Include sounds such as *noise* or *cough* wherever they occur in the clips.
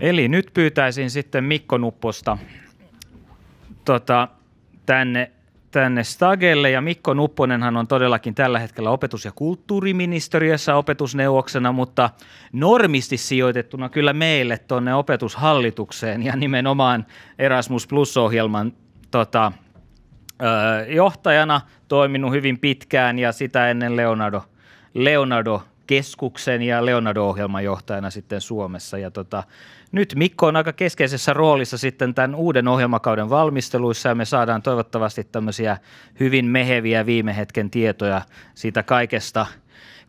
Eli nyt pyytäisin sitten Mikko Nupposta tota, tänne, tänne Stagelle. Ja Mikko Nupponenhan on todellakin tällä hetkellä opetus- ja kulttuuriministeriössä opetusneuvoksena, mutta normisti sijoitettuna kyllä meille tuonne opetushallitukseen ja nimenomaan Erasmus Plus-ohjelman tota, johtajana toiminut hyvin pitkään ja sitä ennen Leonardo, Leonardo keskuksen ja Leonardo-ohjelman johtajana sitten Suomessa. Ja tota, nyt Mikko on aika keskeisessä roolissa sitten tämän uuden ohjelmakauden valmisteluissa ja me saadaan toivottavasti tämmöisiä hyvin meheviä viime hetken tietoja siitä kaikesta –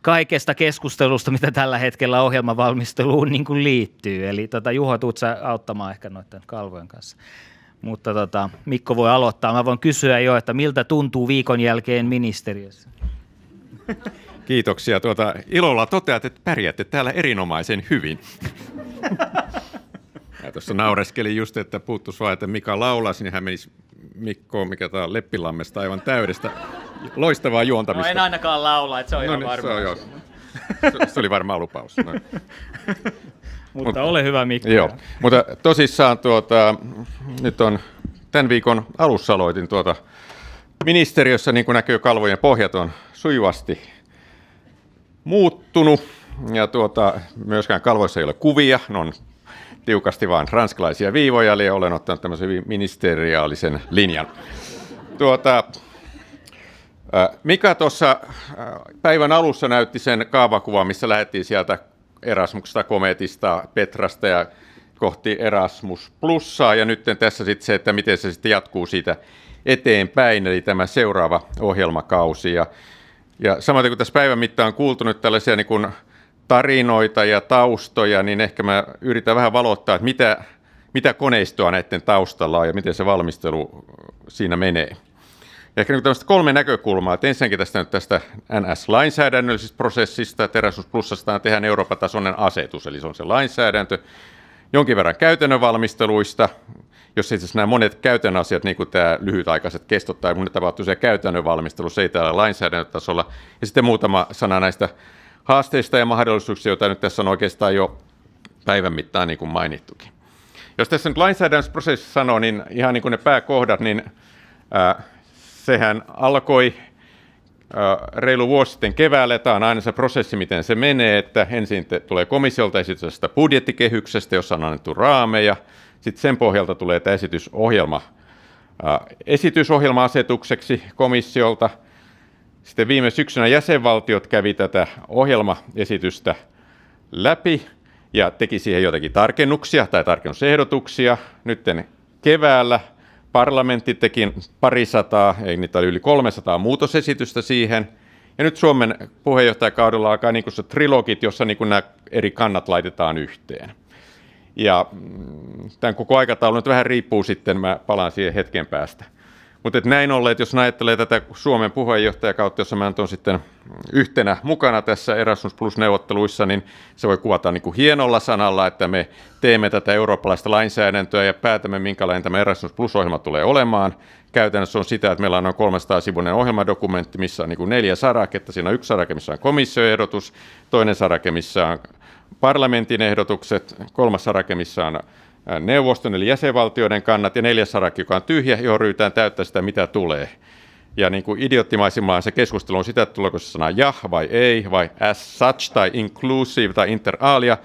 kaikesta keskustelusta, mitä tällä hetkellä ohjelmavalmisteluun niin kuin liittyy. Eli tota, Juho, tuut sä auttamaan ehkä noiden kalvojen kanssa. Mutta tota, Mikko voi aloittaa. Mä voin kysyä jo, että miltä tuntuu viikon jälkeen ministeriössä? *laughs* Kiitoksia. Tuota, ilolla toteat, että pärjäätte täällä erinomaisen hyvin. *laughs* Mä tuossa naureskelin just, että puuttuisi vaan, että Mika laulaisi, niin hän menisi Mikkoon, mikä tää on Leppilammesta aivan täydestä. Loistavaa juontamista. No en ainakaan laula, että se on no, ihan niin, varma. Se, on, se, oli varmaan lupaus. No. *laughs* Mutta Mutta ole hyvä Mikko. Joo, mutta tosissaan tuota, nyt on tämän viikon alussa aloitin tuota ministeriössä, niin kuin näkyy kalvojen pohjat, on sujuvasti muuttunut. Ja tuota, myöskään kalvoissa ei ole kuvia, ne on tiukasti vain ranskalaisia viivoja, eli olen ottanut tämmöisen hyvin ministeriaalisen linjan. Tuota, äh, Mika tuossa äh, päivän alussa näytti sen kaavakuvan, missä lähdettiin sieltä Erasmuksesta, Kometista, Petrasta ja kohti Erasmus Plussaa, ja nyt tässä sitten se, että miten se sitten jatkuu siitä eteenpäin, eli tämä seuraava ohjelmakausi. Ja, ja samoin kuin tässä päivän mittaan on kuultu nyt tällaisia niin kuin tarinoita ja taustoja, niin ehkä mä yritän vähän valottaa, että mitä, mitä koneistoa näiden taustalla on ja miten se valmistelu siinä menee. Ja ehkä niin tämmöistä kolme näkökulmaa. Että ensinnäkin tästä, nyt tästä NS-lainsäädännöllisestä prosessista. Teräsus Plusasta tehdään Euroopan tasoinen asetus, eli se on se lainsäädäntö. Jonkin verran käytännön valmisteluista, jos itse asiassa nämä monet käytännön asiat, niin kuin tämä lyhytaikaiset kestot tai monet tapahtuu se käytännön valmistelu, se ei täällä lainsäädäntötasolla. Ja sitten muutama sana näistä haasteista ja mahdollisuuksista, joita nyt tässä on oikeastaan jo päivän mittaan niin kuin mainittukin. Jos tässä nyt lainsäädännösprosessi sanoo, niin ihan niin kuin ne pääkohdat, niin äh, sehän alkoi reilu vuosi sitten keväällä. Tämä on aina se prosessi, miten se menee, että ensin tulee komissiolta esityksestä budjettikehyksestä, jossa on annettu raameja. Sitten sen pohjalta tulee tämä esitysohjelma esitysohjelma-asetukseksi komissiolta. Sitten viime syksynä jäsenvaltiot kävi tätä ohjelmaesitystä läpi ja teki siihen jotakin tarkennuksia tai tarkennusehdotuksia. Nyt keväällä parlamentti teki parisataa, ei niitä oli yli 300 muutosesitystä siihen. Ja nyt Suomen puheenjohtajakaudella alkaa niin kuin se trilogit, jossa niin kuin nämä eri kannat laitetaan yhteen. Ja mm, tämän koko aikataulu nyt vähän riippuu sitten, mä palaan siihen hetken päästä. Mutta näin ollen, että jos ajattelee tätä Suomen puheenjohtajakautta, jossa mä on sitten yhtenä mukana tässä Erasmus Plus-neuvotteluissa, niin se voi kuvata niin kuin hienolla sanalla, että me teemme tätä eurooppalaista lainsäädäntöä ja päätämme, minkälainen tämä Erasmus Plus-ohjelma tulee olemaan. Käytännössä on sitä, että meillä on noin 300-sivuinen ohjelmadokumentti, missä on niin kuin neljä saraketta. Siinä on yksi sarake, missä on komissioehdotus, toinen sarake, missä on parlamentin ehdotukset, kolmas sarake, missä on neuvoston eli jäsenvaltioiden kannat, ja neljäs sarake, joka on tyhjä, johon ryhdytään täyttää sitä, mitä tulee. Ja niin kuin idioottimaisimmaan se keskustelu on sitä, että tuleeko se sana ja vai ei, vai as such tai inclusive tai inter alia,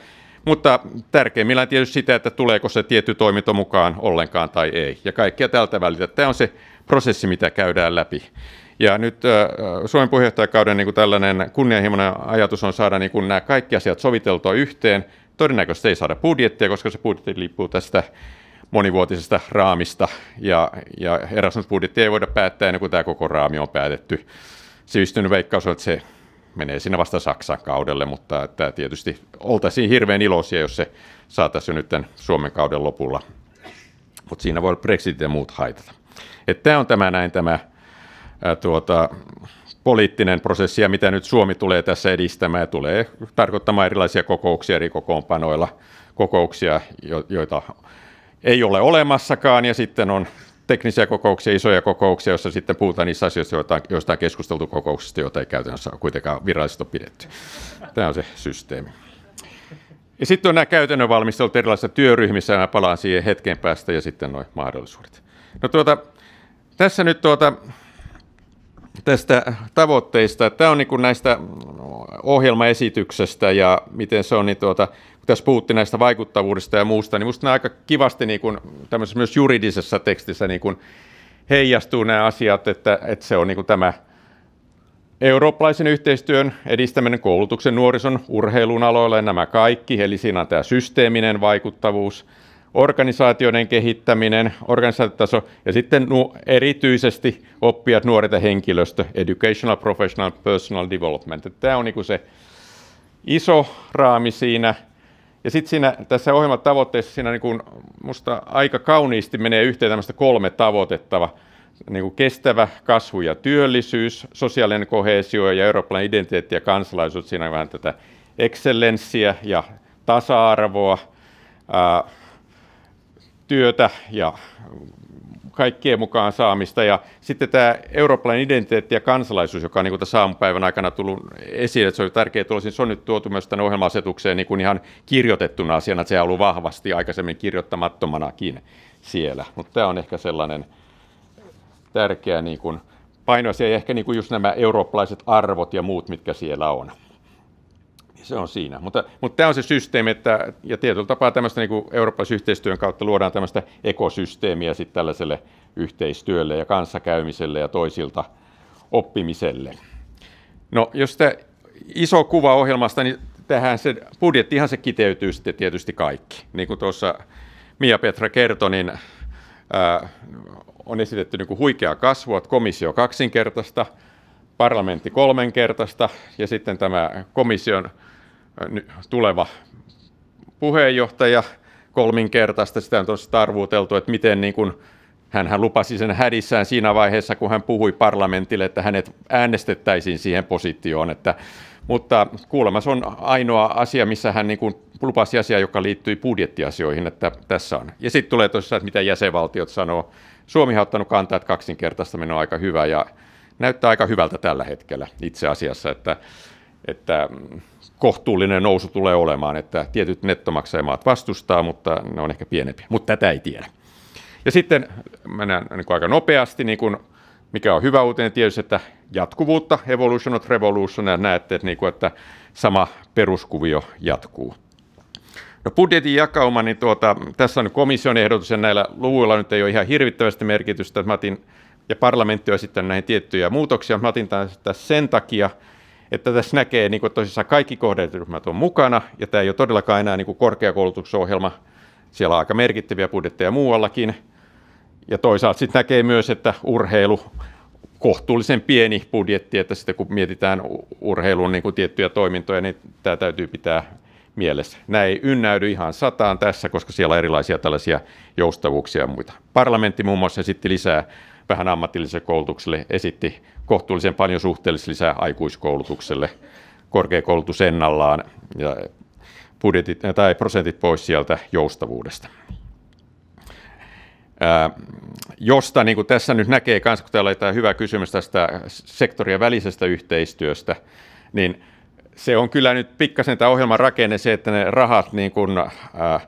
mutta tärkeimmillään tietysti sitä, että tuleeko se tietty toiminto mukaan ollenkaan tai ei. Ja kaikkea tältä väliltä. Tämä on se prosessi, mitä käydään läpi. Ja nyt Suomen puheenjohtajakauden niin kuin tällainen kunnianhimoinen ajatus on saada niin kuin nämä kaikki asiat soviteltua yhteen. Todennäköisesti ei saada budjettia, koska se budjetti liippuu tästä monivuotisesta raamista, ja, ja Erasmus-budjetti ei voida päättää ennen kuin tämä koko raami on päätetty. Sivistynyt veikkaus on, että se menee sinne vasta Saksan kaudelle, mutta että tietysti oltaisiin hirveän iloisia, jos se saataisiin nyt tämän Suomen kauden lopulla. Mutta siinä voi Brexit ja muut haitata. Että tämä on tämä näin tämä tuota, poliittinen prosessi ja mitä nyt Suomi tulee tässä edistämään, tulee tarkoittamaan erilaisia kokouksia eri kokoonpanoilla, kokouksia, joita ei ole olemassakaan, ja sitten on teknisiä kokouksia, isoja kokouksia, joissa sitten puhutaan niissä asioista, joita, joista on keskusteltu kokouksista, joita ei käytännössä ole kuitenkaan virallisesti pidetty. Tämä on se systeemi. Ja sitten on nämä käytännön valmistelut erilaisissa työryhmissä, ja mä palaan siihen hetken päästä, ja sitten nuo mahdollisuudet. No tuota, tässä nyt tuota, tästä tavoitteista. Tämä on niin kuin näistä ohjelmaesityksestä ja miten se on, niin tuota, kun tässä puhuttiin näistä vaikuttavuudesta ja muusta, niin minusta nämä aika kivasti niin kuin myös juridisessa tekstissä niin kuin heijastuu nämä asiat, että, että se on niin kuin tämä eurooppalaisen yhteistyön edistäminen koulutuksen, nuorison, urheilun aloille, nämä kaikki, eli siinä on tämä systeeminen vaikuttavuus – organisaatioiden kehittäminen, organisaatiotaso ja sitten erityisesti oppijat, nuoret ja henkilöstö, educational, professional, personal development. Tämä on niin se iso raami siinä. Ja sitten siinä tässä ohjelmatavoitteessa siinä niin musta aika kauniisti menee yhteen tämmöistä kolme tavoitettava. kuin niinku kestävä kasvu ja työllisyys, sosiaalinen kohesio ja eurooppalainen identiteetti ja kansalaisuus. Siinä on vähän tätä excellenssiä ja tasa-arvoa. Äh, työtä ja kaikkien mukaan saamista. Ja sitten tämä eurooppalainen identiteetti ja kansalaisuus, joka on niin tässä aamupäivän aikana tullut esiin, että se on tärkeä tulos, se on nyt tuotu myös tänne ohjelma-asetukseen niin kuin ihan kirjoitettuna asiana, että se on ollut vahvasti aikaisemmin kirjoittamattomanakin siellä. Mutta tämä on ehkä sellainen tärkeä niin kuin painoasia ja ehkä niin kuin just nämä eurooppalaiset arvot ja muut, mitkä siellä on se on siinä. Mutta, mutta tämä on se systeemi, että, ja tietyllä tapaa tämmöistä niin eurooppalaisen yhteistyön kautta luodaan tämmöistä ekosysteemiä sitten tällaiselle yhteistyölle ja kanssakäymiselle ja toisilta oppimiselle. No, jos tämä iso kuva ohjelmasta, niin tähän se budjettihan se kiteytyy sitten tietysti kaikki. Niin kuin tuossa Mia-Petra kertoi, niin ää, on esitetty niin kuin huikeaa kasvua, että komissio kaksinkertaista, parlamentti kolmenkertaista ja sitten tämä komission tuleva puheenjohtaja kolminkertaista. Sitä on sitä arvuuteltu, että miten niin kuin, hänhän lupasi sen hädissään siinä vaiheessa, kun hän puhui parlamentille, että hänet äänestettäisiin siihen positioon. Että, mutta kuulemma se on ainoa asia, missä hän niin kuin lupasi asia, joka liittyy budjettiasioihin, että tässä on. Ja sitten tulee tosiaan että mitä jäsenvaltiot sanoo. Suomi on ottanut kantaa, että kaksinkertaistaminen on aika hyvä ja näyttää aika hyvältä tällä hetkellä itse asiassa, että, että mm, kohtuullinen nousu tulee olemaan, että tietyt nettomaksajamaat vastustaa, mutta ne on ehkä pienempiä, mutta tätä ei tiedä. Ja sitten mennään niin kuin aika nopeasti, niin kuin mikä on hyvä uutinen tietysti, että jatkuvuutta, evolution of revolution, ja näette, että, niin kuin, että sama peruskuvio jatkuu. No budjetin jakauma, niin tuota, tässä on komission ehdotus, ja näillä luvuilla nyt ei ole ihan hirvittävästi merkitystä, että mä otin, ja parlamentti on sitten näihin tiettyjä muutoksia, mä otin tässä sen takia, että tässä näkee, niin kuin tosissaan kaikki kohderyhmät on mukana, ja tämä ei ole todellakaan enää niin kuin korkeakoulutusohjelma, siellä on aika merkittäviä budjetteja muuallakin, ja toisaalta sitten näkee myös, että urheilu, kohtuullisen pieni budjetti, että sitten kun mietitään urheilun niin kuin tiettyjä toimintoja, niin tämä täytyy pitää mielessä. Nämä ei ynnäydy ihan sataan tässä, koska siellä on erilaisia tällaisia joustavuuksia ja muita. Parlamentti muun muassa sitten lisää vähän ammatilliselle koulutukselle, esitti kohtuullisen paljon suhteellislisää aikuiskoulutukselle, korkeakoulutus ennallaan ja budjetit, äh, tai prosentit pois sieltä joustavuudesta. Ää, äh, josta niin kuin tässä nyt näkee myös, kun täällä oli tämä hyvä kysymys tästä sektorien välisestä yhteistyöstä, niin se on kyllä nyt pikkasen tämä ohjelman rakenne se, että ne rahat niin kuin, ää, äh,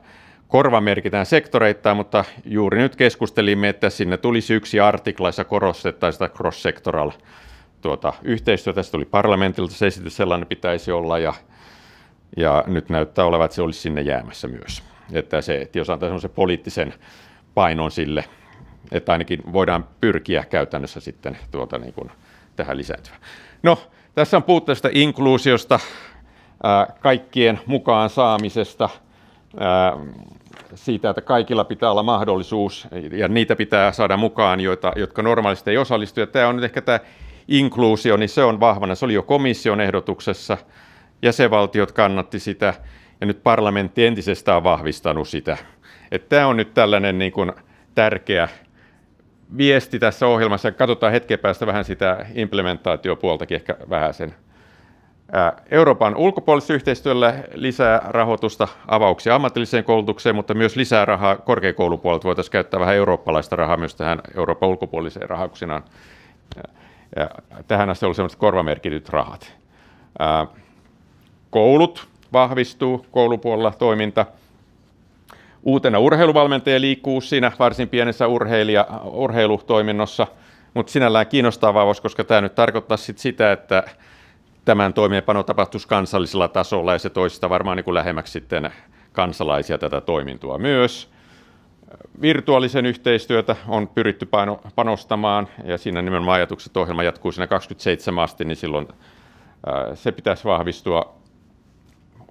korvamerkitään sektoreittain, mutta juuri nyt keskustelimme, että sinne tulisi yksi artikla, jossa korostettaisiin sitä cross sectoral tuota, yhteistyötä. Tästä tuli parlamentilta se esitys, sellainen pitäisi olla ja, ja nyt näyttää olevan, että se olisi sinne jäämässä myös. Että se, että jos antaa semmoisen poliittisen painon sille, että ainakin voidaan pyrkiä käytännössä sitten tuota niin kuin tähän lisääntyä. No, tässä on puutteesta inkluusiosta, kaikkien mukaan saamisesta, siitä, että kaikilla pitää olla mahdollisuus ja niitä pitää saada mukaan, joita, jotka normaalisti ei osallistu. Ja tämä on nyt ehkä tämä inkluusio, niin se on vahvana. Se oli jo komission ehdotuksessa, jäsenvaltiot kannatti sitä ja nyt parlamentti entisestään on vahvistanut sitä. Että tämä on nyt tällainen niin kuin tärkeä viesti tässä ohjelmassa ja katsotaan hetken päästä vähän sitä implementaatiopuoltakin ehkä vähän sen Euroopan ulkopuolisessa yhteistyöllä lisää rahoitusta, avauksia ammatilliseen koulutukseen, mutta myös lisää rahaa korkeakoulupuolelta. Voitaisiin käyttää vähän eurooppalaista rahaa myös tähän Euroopan ulkopuoliseen rahauksinaan. Tähän asti oli sellaiset korvamerkityt rahat. Koulut vahvistuu, koulupuolella toiminta. Uutena urheiluvalmentaja liikkuu siinä varsin pienessä urheilija, urheilutoiminnossa, mutta sinällään kiinnostavaa, koska tämä nyt tarkoittaa sit sitä, että tämän toimeenpano tapahtuisi kansallisella tasolla ja se toista varmaan niin kuin lähemmäksi sitten kansalaisia tätä toimintoa myös. Virtuaalisen yhteistyötä on pyritty paino, panostamaan ja siinä nimenomaan ajatukset ohjelma jatkuu siinä 27 asti, niin silloin ää, se pitäisi vahvistua.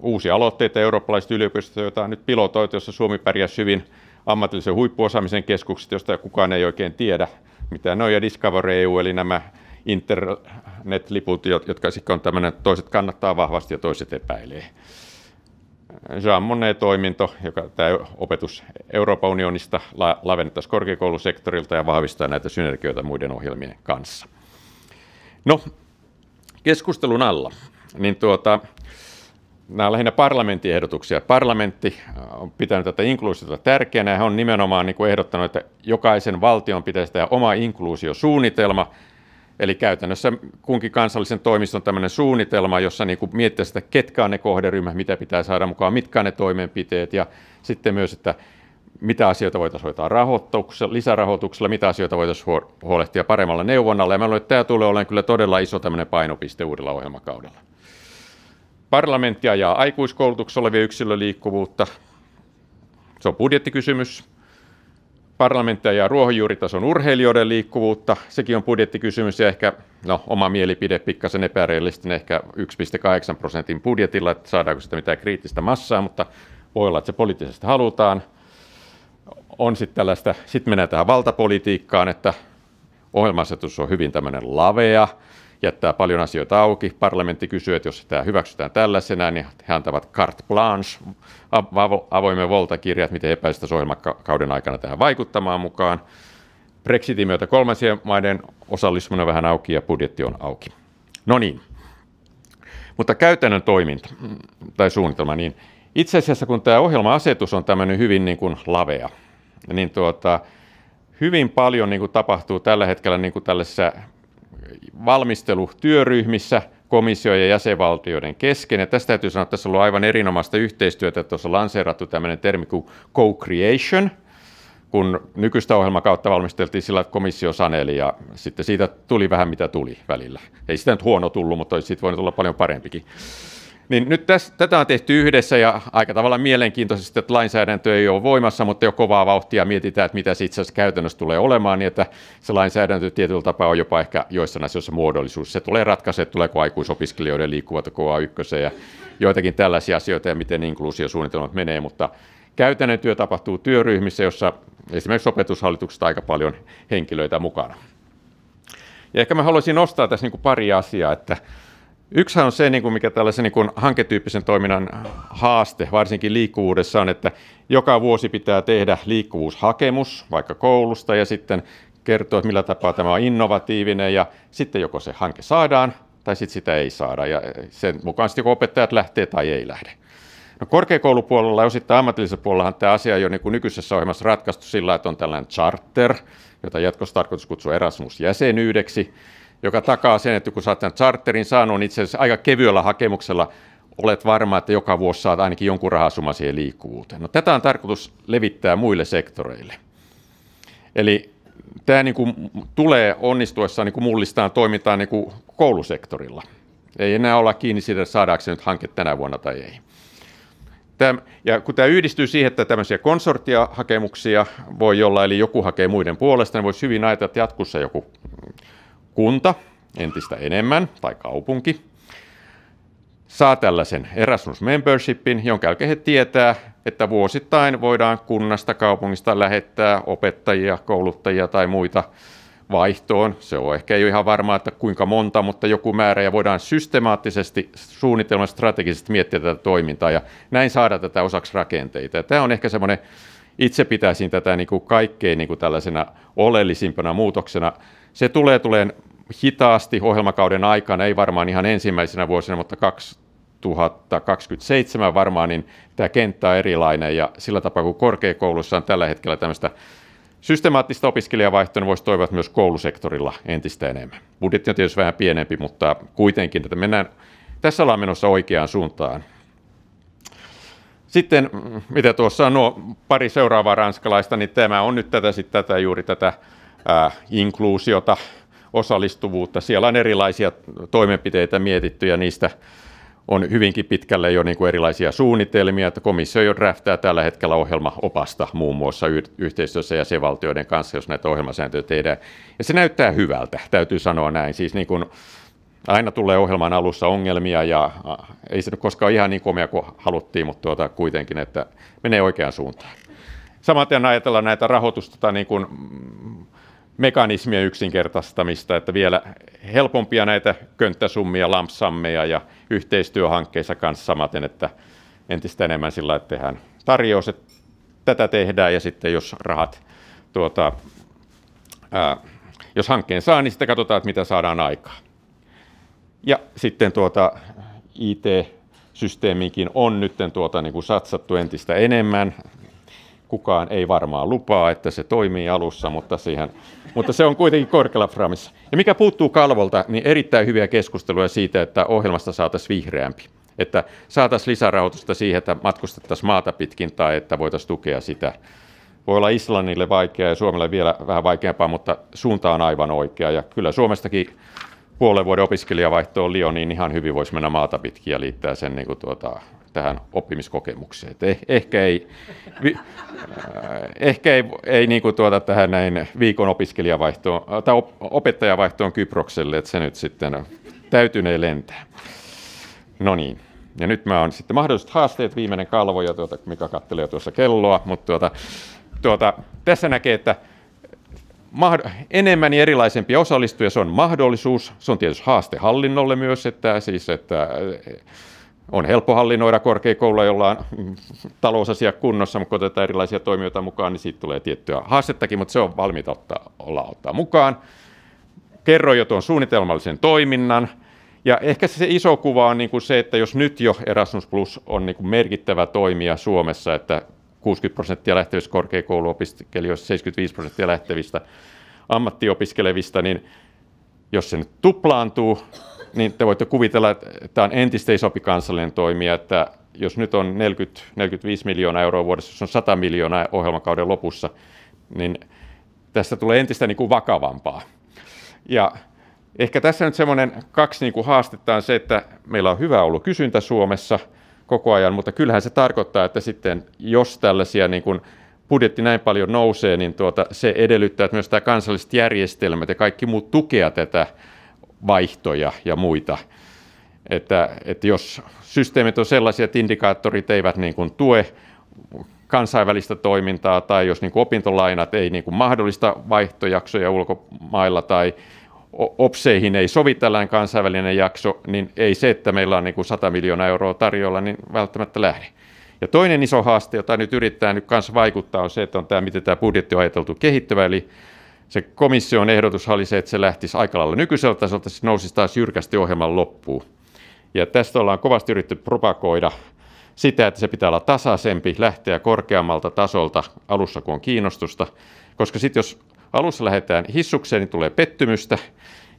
Uusia aloitteita eurooppalaisista yliopistoista, joita on nyt pilotoitu, jossa Suomi pärjäsi hyvin ammatillisen huippuosaamisen keskukset, josta kukaan ei oikein tiedä, mitä ne on, ja Discover EU, eli nämä internetliput, jotka on tämmöinen, toiset kannattaa vahvasti ja toiset epäilee. Jean Monnet-toiminto, joka tämä opetus Euroopan unionista la, lavennettaisiin korkeakoulusektorilta ja vahvistaa näitä synergioita muiden ohjelmien kanssa. No, keskustelun alla, niin tuota, nämä on lähinnä parlamentin ehdotuksia. Parlamentti äh, on pitänyt tätä inkluusiota tärkeänä ja on nimenomaan niin kuin ehdottanut, että jokaisen valtion pitäisi tehdä oma inkluusiosuunnitelma, Eli käytännössä kunkin kansallisen toimiston tämmöinen suunnitelma, jossa niin kuin miettii sitä, ketkä on ne kohderyhmät, mitä pitää saada mukaan, mitkä on ne toimenpiteet ja sitten myös, että mitä asioita voitaisiin hoitaa rahoituksella, lisärahoituksella, mitä asioita voitaisiin huolehtia paremmalla neuvonnalla. Ja mä luulen, että tämä tulee olemaan kyllä todella iso tämmöinen painopiste uudella ohjelmakaudella. Parlamentti ajaa aikuiskoulutuksessa olevia yksilöliikkuvuutta. Se on budjettikysymys parlamenttia ja ruohonjuuritason urheilijoiden liikkuvuutta. Sekin on budjettikysymys ja ehkä no, oma mielipide pikkasen epärealistinen, ehkä 1,8 prosentin budjetilla, että saadaanko sitä mitään kriittistä massaa, mutta voi olla, että se poliittisesti halutaan. On sitten tällaista, sitten mennään tähän valtapolitiikkaan, että ohjelmasetus on hyvin tämmöinen lavea, jättää paljon asioita auki. Parlamentti kysyy, että jos tämä hyväksytään tällaisena, niin he antavat carte blanche, avoimen voltakirjat, miten he pääsevät ohjelmakauden aikana tähän vaikuttamaan mukaan. Brexitin myötä kolmansien maiden osallistuminen on vähän auki ja budjetti on auki. No niin. Mutta käytännön toiminta mm, tai suunnitelma, niin itse asiassa kun tämä ohjelma-asetus on tämmöinen hyvin niin kuin lavea, niin tuota, hyvin paljon niin kuin tapahtuu tällä hetkellä niin kuin tällaisessa valmistelutyöryhmissä komission ja jäsenvaltioiden kesken. Ja tästä täytyy sanoa, että tässä on ollut aivan erinomaista yhteistyötä. Että tuossa on lanseerattu tämmöinen termi kuin co-creation, kun nykyistä ohjelmakautta valmisteltiin sillä, että komissio saneli ja sitten siitä tuli vähän mitä tuli välillä. Ei sitä nyt huono tullut, mutta siitä voi olla paljon parempikin. Niin nyt täs, tätä on tehty yhdessä ja aika tavalla mielenkiintoisesti, että lainsäädäntö ei ole voimassa, mutta jo kovaa vauhtia mietitään, että mitä se itse asiassa käytännössä tulee olemaan, niin että se lainsäädäntö tietyllä tapaa on jopa ehkä joissain asioissa muodollisuus. Se tulee että tuleeko aikuisopiskelijoiden liikkuvat KA1 ja joitakin tällaisia asioita ja miten inkluusiosuunnitelmat menee, mutta käytännön työ tapahtuu työryhmissä, jossa esimerkiksi opetushallituksesta aika paljon henkilöitä mukana. Ja ehkä mä haluaisin nostaa tässä niin pari asiaa, että Yksi on se, niin kuin mikä tällaisen niin hanketyyppisen toiminnan haaste, varsinkin liikkuvuudessa, on, että joka vuosi pitää tehdä liikkuvuushakemus vaikka koulusta ja sitten kertoa, että millä tapaa tämä on innovatiivinen ja sitten joko se hanke saadaan tai sitten sitä ei saada ja sen mukaan sitten joko opettajat lähtee tai ei lähde. No korkeakoulupuolella ja osittain ammatillisella puolellahan tämä asia on jo niin kuin nykyisessä ohjelmassa ratkaistu sillä, että on tällainen charter, jota jatkossa tarkoitus kutsua Erasmus-jäsenyydeksi, joka takaa sen, että kun sä oot tämän charterin saanut, niin itse asiassa aika kevyellä hakemuksella olet varma, että joka vuosi saat ainakin jonkun rahasumman siihen liikkuvuuteen. No, tätä on tarkoitus levittää muille sektoreille. Eli tämä niin kuin tulee onnistuessaan niin mullistaa toimintaa niin kuin koulusektorilla. Ei enää olla kiinni siitä, saadaanko se nyt hanke tänä vuonna tai ei. Tämä, ja kun tämä yhdistyy siihen, että tämmöisiä konsortiahakemuksia voi olla, eli joku hakee muiden puolesta, niin voisi hyvin ajatella, että jatkussa joku kunta entistä enemmän tai kaupunki saa tällaisen Erasmus Membershipin, jonka jälkeen he tietää, että vuosittain voidaan kunnasta, kaupungista lähettää opettajia, kouluttajia tai muita vaihtoon. Se on ehkä ei ole ihan varmaa, että kuinka monta, mutta joku määrä, ja voidaan systemaattisesti, suunnitelmallisesti, strategisesti miettiä tätä toimintaa, ja näin saada tätä osaksi rakenteita. Ja tämä on ehkä semmoinen itse pitäisin tätä niin kuin kaikkein niin kuin tällaisena oleellisimpana muutoksena. Se tulee tuleen hitaasti ohjelmakauden aikana, ei varmaan ihan ensimmäisenä vuosina, mutta 2027 varmaan, niin tämä kenttä on erilainen ja sillä tapaa, kun korkeakoulussa on tällä hetkellä tämmöistä systemaattista opiskelijavaihtoa, niin voisi toivoa myös koulusektorilla entistä enemmän. Budjetti on tietysti vähän pienempi, mutta kuitenkin, että mennään, tässä ollaan menossa oikeaan suuntaan. Sitten mm, mitä tuossa on nuo pari seuraavaa ranskalaista, niin tämä on nyt tätä, sit tätä juuri tätä ää, inkluusiota, osallistuvuutta. Siellä on erilaisia toimenpiteitä mietitty ja niistä on hyvinkin pitkälle jo niin kuin erilaisia suunnitelmia, että komissio jo draftaa tällä hetkellä ohjelmaopasta muun muassa yhteistyössä ja sevaltioiden kanssa, jos näitä ohjelmasääntöjä tehdään. Ja se näyttää hyvältä, täytyy sanoa näin. Siis niin kuin, aina tulee ohjelman alussa ongelmia ja ei se nyt koskaan ihan niin komea kuin haluttiin, mutta tuota, kuitenkin, että menee oikeaan suuntaan. Samaten ajatellaan näitä rahoitusta niin kuin mm, mekanismien yksinkertaistamista, että vielä helpompia näitä könttäsummia, lampsammeja ja yhteistyöhankkeissa kanssa samaten, että entistä enemmän sillä, että tehdään tarjous, että tätä tehdään ja sitten jos rahat, tuota, ää, jos hankkeen saa, niin sitten katsotaan, että mitä saadaan aikaan. Ja sitten tuota IT-systeemiinkin on nyt tuota niin kuin satsattu entistä enemmän. Kukaan ei varmaan lupaa, että se toimii alussa, mutta, siihen, mutta se on kuitenkin korkealla framissa. Ja mikä puuttuu Kalvolta, niin erittäin hyviä keskusteluja siitä, että ohjelmasta saataisiin vihreämpi että saataisiin lisärahoitusta siihen, että matkustettaisiin maata pitkin tai että voitaisiin tukea sitä. Voi olla Islannille vaikeaa ja Suomelle vielä vähän vaikeampaa, mutta suunta on aivan oikea. Ja kyllä Suomestakin puolen vuoden opiskelijavaihtoon Lioniin ihan hyvin voisi mennä maata pitkin ja liittää sen niin kuin tuota, tähän oppimiskokemukseen. eh, ehkä ei, vi, äh, ehkä ei, ei niin kuin tuota tähän näin viikon opiskelijavaihtoon äh, tai op, opettajavaihtoon Kyprokselle, että se nyt sitten täytynee lentää. No niin. Ja nyt mä oon sitten mahdolliset haasteet, viimeinen kalvo, ja tuota, mikä kattelee tuossa kelloa, mutta tuota, tuota, tässä näkee, että enemmän ja erilaisempia osallistujia, se on mahdollisuus. Se on tietysti haaste hallinnolle myös, että, siis, että eh, on helppo hallinnoida korkeakoulua, jolla on talousasia kunnossa, mutta kun otetaan erilaisia toimijoita mukaan, niin siitä tulee tiettyä haastettakin, mutta se on valmiita ottaa, olla ottaa mukaan. Kerro jo tuon suunnitelmallisen toiminnan. Ja ehkä se iso kuva on niin kuin se, että jos nyt jo Erasmus Plus on niin kuin merkittävä toimija Suomessa, että 60 prosenttia lähtevistä korkeakouluopiskelijoista, 75 prosenttia lähtevistä ammattiopiskelevista, niin jos se nyt tuplaantuu, niin te voitte kuvitella, että tämä on entistä isompi kansallinen toimija, että jos nyt on 40-45 miljoonaa euroa vuodessa, jos on 100 miljoonaa ohjelmakauden lopussa, niin tästä tulee entistä niin kuin vakavampaa. Ja ehkä tässä nyt semmoinen kaksi niin kuin haastetta on se, että meillä on hyvä ollut kysyntä Suomessa – koko ajan, mutta kyllähän se tarkoittaa, että sitten jos tällaisia niin kuin budjetti näin paljon nousee, niin tuota, se edellyttää, että myös tämä kansalliset järjestelmät ja kaikki muut tukea tätä vaihtoja ja muita. Että, että jos systeemit on sellaisia, että indikaattorit eivät niin kuin tue kansainvälistä toimintaa tai jos niin kuin opintolainat ei niin kuin mahdollista vaihtojaksoja ulkomailla tai opseihin ei sovi tällainen kansainvälinen jakso, niin ei se, että meillä on niin kuin 100 miljoonaa euroa tarjolla, niin välttämättä lähde. Ja toinen iso haaste, jota nyt yrittää nyt kanssa vaikuttaa, on se, että on tämä, miten tämä budjetti on ajateltu kehittyvä, eli se komission ehdotus oli se, että se lähtisi aika lailla nykyisellä tasolta, se nousisi taas jyrkästi ohjelman loppuun. Ja tästä ollaan kovasti yrittänyt propagoida sitä, että se pitää olla tasaisempi, lähteä korkeammalta tasolta alussa, kun on kiinnostusta, koska sitten jos alussa lähdetään hissukseen, niin tulee pettymystä.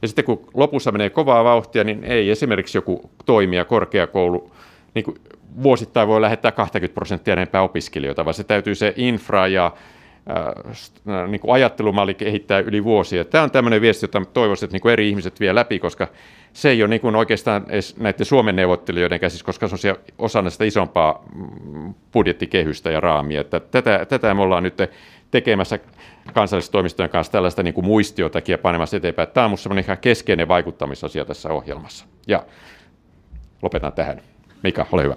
Ja sitten kun lopussa menee kovaa vauhtia, niin ei esimerkiksi joku toimija, korkeakoulu, niin kuin vuosittain voi lähettää 20 prosenttia enempää opiskelijoita, vaan se täytyy se infra ja äh, niin kuin ajattelumalli kehittää yli vuosia. Tämä on tämmöinen viesti, jota toivoisin, että niin kuin eri ihmiset vie läpi, koska se ei ole niin kuin oikeastaan edes näiden Suomen neuvottelijoiden käsissä, koska se on osana sitä isompaa mm, budjettikehystä ja raamia. Että tätä, tätä me ollaan nyt tekemässä kansallistoimistojen kanssa tällaista niin kuin ja panemassa eteenpäin. Tämä on minusta semmoinen ihan keskeinen vaikuttamisasia tässä ohjelmassa. Ja lopetan tähän. Mika, ole hyvä.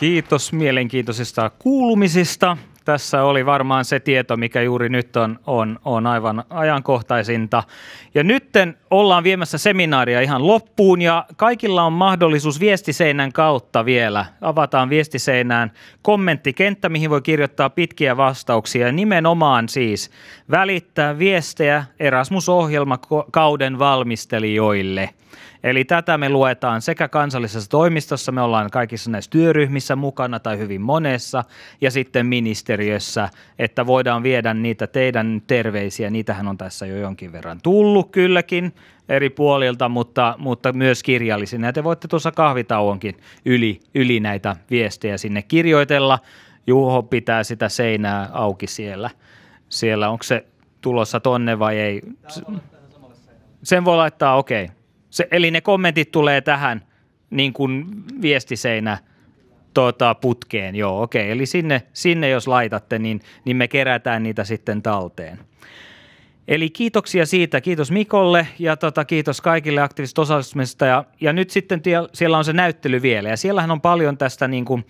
Kiitos mielenkiintoisista kuulumisista tässä oli varmaan se tieto, mikä juuri nyt on, on, on aivan ajankohtaisinta. Ja nytten ollaan viemässä seminaaria ihan loppuun ja kaikilla on mahdollisuus viestiseinän kautta vielä. Avataan viestiseinään kommenttikenttä, mihin voi kirjoittaa pitkiä vastauksia nimenomaan siis välittää viestejä Erasmus-ohjelmakauden valmistelijoille. Eli tätä me luetaan sekä kansallisessa toimistossa, me ollaan kaikissa näissä työryhmissä mukana tai hyvin monessa, ja sitten ministeriössä, että voidaan viedä niitä teidän terveisiä, niitähän on tässä jo jonkin verran tullut kylläkin eri puolilta, mutta, mutta myös kirjallisina. Ja te voitte tuossa kahvitauonkin yli, yli näitä viestejä sinne kirjoitella. Juho pitää sitä seinää auki siellä. Siellä onko se tulossa tonne vai ei? Sen voi laittaa, okei. Okay. Se, eli ne kommentit tulee tähän niin kuin viestiseinä tota, putkeen, joo okei. Okay. Eli sinne, sinne jos laitatte, niin, niin me kerätään niitä sitten talteen. Eli kiitoksia siitä. Kiitos Mikolle ja tota, kiitos kaikille aktiivisista osallistumisesta. Ja, ja nyt sitten tie, siellä on se näyttely vielä. Ja siellähän on paljon tästä niin kuin,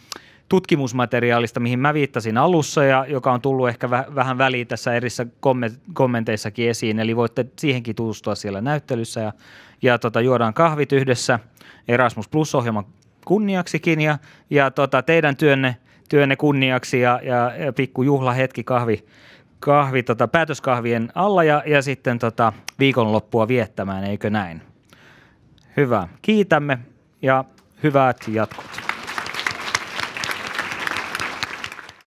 tutkimusmateriaalista, mihin mä viittasin alussa ja joka on tullut ehkä väh- vähän väliin tässä erissä kommenteissakin esiin, eli voitte siihenkin tutustua siellä näyttelyssä ja, ja tota, juodaan kahvit yhdessä Erasmus Plus-ohjelman kunniaksikin ja, ja tota, teidän työnne, työnne kunniaksi ja, ja, ja pikku juhlahetki kahvi, kahvi tota, päätöskahvien alla ja, ja sitten tota, viikonloppua viettämään, eikö näin? Hyvä. Kiitämme ja hyvät jatkot.